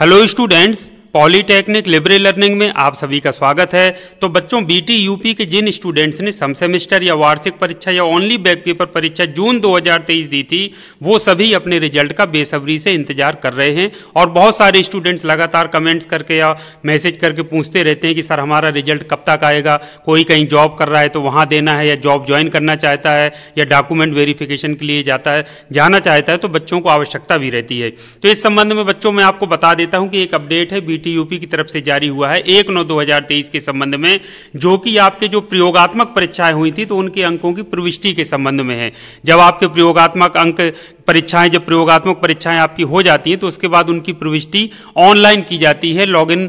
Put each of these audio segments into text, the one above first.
hello students polytechnic liberal learning में आप सभी का स्वागत है तो बच्चों बीटी यूपी के जिन स्टूडेंट्स ने सम सेमेस्टर या वार्षिक परीक्षा या ओनली बैक पेपर परीक्षा जून 2023 दी थी वो सभी अपने रिजल्ट का बेसब्री से इंतजार कर रहे हैं और बहुत सारे स्टूडेंट्स लगातार कमेंट्स करके या मैसेज करके पूछते रहते हैं कि सर हमारा रिजल्ट कब तक आएगा कोई कहीं जॉब कर रहा है तो वहाँ देना है या जॉब ज्वाइन करना चाहता है या डॉक्यूमेंट वेरीफिकेशन के लिए जाता है जाना चाहता है तो बच्चों को आवश्यकता भी रहती है तो इस संबंध में बच्चों में आपको बता देता हूँ कि एक अपडेट है बीटी टी यूपी की तरफ से जारी हुआ है एक नौ दो हजार तेईस के संबंध में जो कि आपके जो प्रयोगात्मक परीक्षाएं हुई थी तो उनके अंकों की प्रविष्टि के संबंध में है जब आपके प्रयोगात्मक अंक परीक्षाएं जब प्रयोगात्मक परीक्षाएं आपकी हो जाती हैं तो उसके बाद उनकी प्रविष्टि ऑनलाइन की जाती है लॉगिन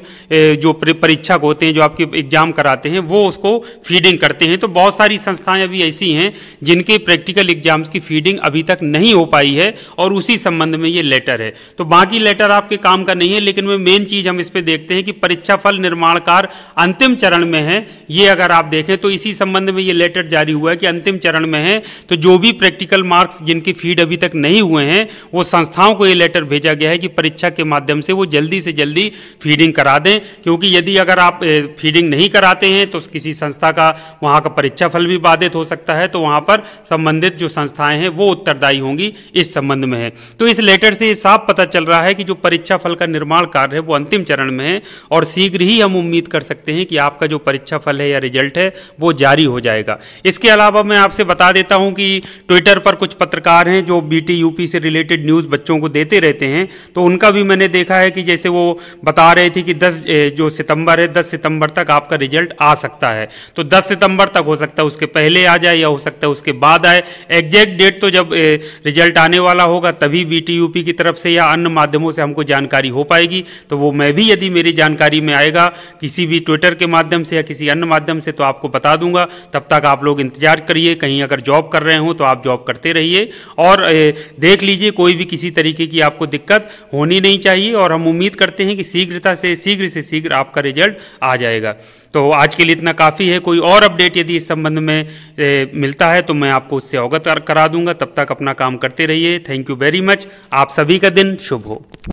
जो परीक्षक होते हैं जो आपके एग्जाम कराते हैं वो उसको फीडिंग करते हैं तो बहुत सारी संस्थाएं अभी ऐसी हैं जिनके प्रैक्टिकल एग्जाम्स की फीडिंग अभी तक नहीं हो पाई है और उसी संबंध में ये लेटर है तो बाकी लेटर आपके काम का नहीं है लेकिन मेन चीज़ हम इस पर देखते हैं कि परीक्षा फल निर्माण कार अंतिम चरण में है ये अगर आप देखें तो इसी संबंध में ये लेटर जारी हुआ है कि अंतिम चरण में है तो जो भी प्रैक्टिकल मार्क्स जिनकी फीड अभी तक नहीं हुए हैं वो संस्थाओं को ये लेटर भेजा गया है कि परीक्षा के माध्यम से वो जल्दी से जल्दी फीडिंग करा दें क्योंकि यदि अगर आप फीडिंग नहीं कराते हैं तो किसी संस्था का वहाँ का परीक्षा फल भी बाधित हो सकता है तो वहाँ पर संबंधित जो संस्थाएं हैं वो उत्तरदायी होंगी इस संबंध में है तो इस लेटर से ये साफ पता चल रहा है कि जो परीक्षा फल का निर्माण कार्य है वो अंतिम चरण में है और शीघ्र ही हम उम्मीद कर सकते हैं कि आपका जो परीक्षा फल है या रिजल्ट है वो जारी हो जाएगा इसके अलावा मैं आपसे बता देता हूं कि ट्विटर पर कुछ पत्रकार हैं जो बी यूटी यूपी से रिलेटेड न्यूज़ बच्चों को देते रहते हैं तो उनका भी मैंने देखा है कि जैसे वो बता रहे थे कि दस जो सितंबर है दस सितंबर तक आपका रिजल्ट आ सकता है तो दस सितंबर तक हो सकता है उसके पहले आ जाए या हो सकता है उसके बाद आए एग्जैक्ट डेट तो जब रिजल्ट आने वाला होगा तभी बी यूपी की तरफ से या अन्य माध्यमों से हमको जानकारी हो पाएगी तो वो मैं भी यदि मेरी जानकारी में आएगा किसी भी ट्विटर के माध्यम से या किसी अन्य माध्यम से तो आपको बता दूंगा तब तक आप लोग इंतजार करिए कहीं अगर जॉब कर रहे हो तो आप जॉब करते रहिए और देख लीजिए कोई भी किसी तरीके की आपको दिक्कत होनी नहीं चाहिए और हम उम्मीद करते हैं कि शीघ्रता से शीघ्र से शीघ्र आपका रिजल्ट आ जाएगा तो आज के लिए इतना काफ़ी है कोई और अपडेट यदि इस संबंध में ए, मिलता है तो मैं आपको उससे अवगत करा दूंगा तब तक अपना काम करते रहिए थैंक यू वेरी मच आप सभी का दिन शुभ हो